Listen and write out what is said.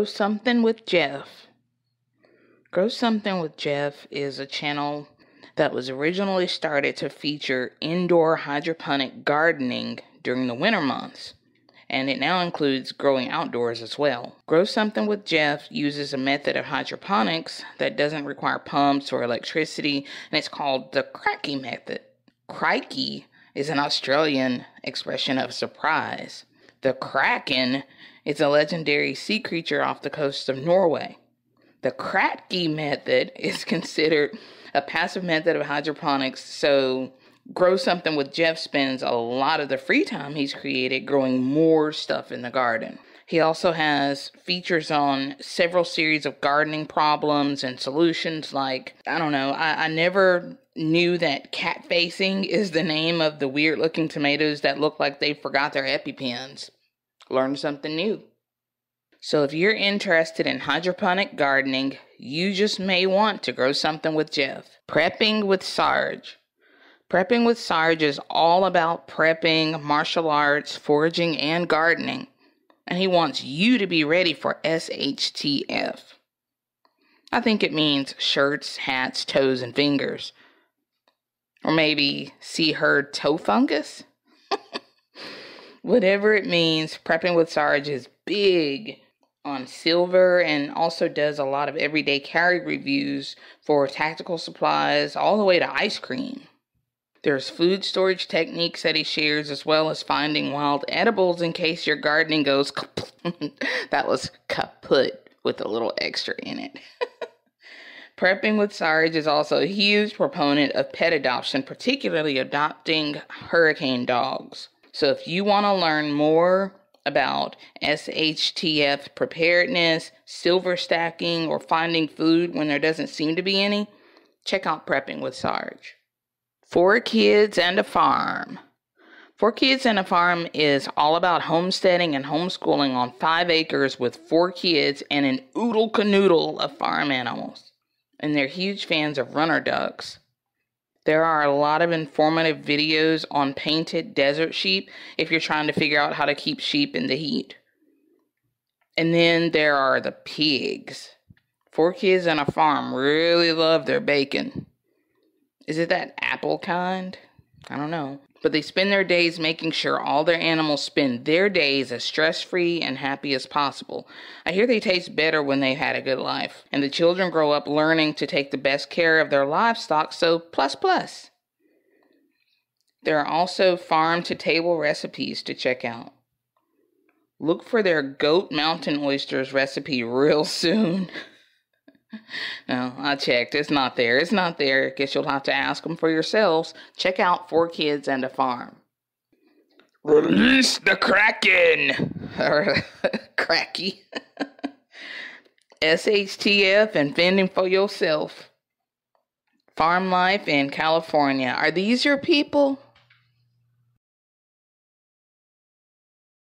Grow Something with Jeff. Grow Something with Jeff is a channel that was originally started to feature indoor hydroponic gardening during the winter months, and it now includes growing outdoors as well. Grow Something with Jeff uses a method of hydroponics that doesn't require pumps or electricity, and it's called the Kracky method. Crikey is an Australian expression of surprise. The kraken is a legendary sea creature off the coast of Norway. The Kratky method is considered a passive method of hydroponics, so grow something with Jeff spends a lot of the free time he's created growing more stuff in the garden. He also has features on several series of gardening problems and solutions. Like, I don't know, I, I never knew that cat facing is the name of the weird looking tomatoes that look like they forgot their EpiPens. Learn something new. So, if you're interested in hydroponic gardening, you just may want to grow something with Jeff. Prepping with Sarge. Prepping with Sarge is all about prepping, martial arts, foraging, and gardening and he wants you to be ready for SHTF. I think it means shirts, hats, toes, and fingers. Or maybe see her toe fungus? Whatever it means, prepping with Sarge is big on silver and also does a lot of everyday carry reviews for tactical supplies all the way to ice cream. There's food storage techniques that he shares, as well as finding wild edibles in case your gardening goes that was kaput with a little extra in it. Prepping with Sarge is also a huge proponent of pet adoption, particularly adopting hurricane dogs. So if you want to learn more about SHTF preparedness, silver stacking, or finding food when there doesn't seem to be any, check out Prepping with Sarge. Four Kids and a Farm. Four Kids and a Farm is all about homesteading and homeschooling on five acres with four kids and an oodle canoodle of farm animals. And they're huge fans of runner ducks. There are a lot of informative videos on painted desert sheep if you're trying to figure out how to keep sheep in the heat. And then there are the pigs. Four kids and a farm really love their bacon. Is it that apple kind? I don't know. But they spend their days making sure all their animals spend their days as stress free and happy as possible. I hear they taste better when they've had a good life, and the children grow up learning to take the best care of their livestock, so plus plus. There are also farm to table recipes to check out. Look for their goat mountain oysters recipe real soon no, I checked. It's not there. It's not there. I guess you'll have to ask them for yourselves. Check out Four Kids and a Farm. Release the Kraken! Or Cracky. SHTF and fending for yourself. Farm life in California. Are these your people?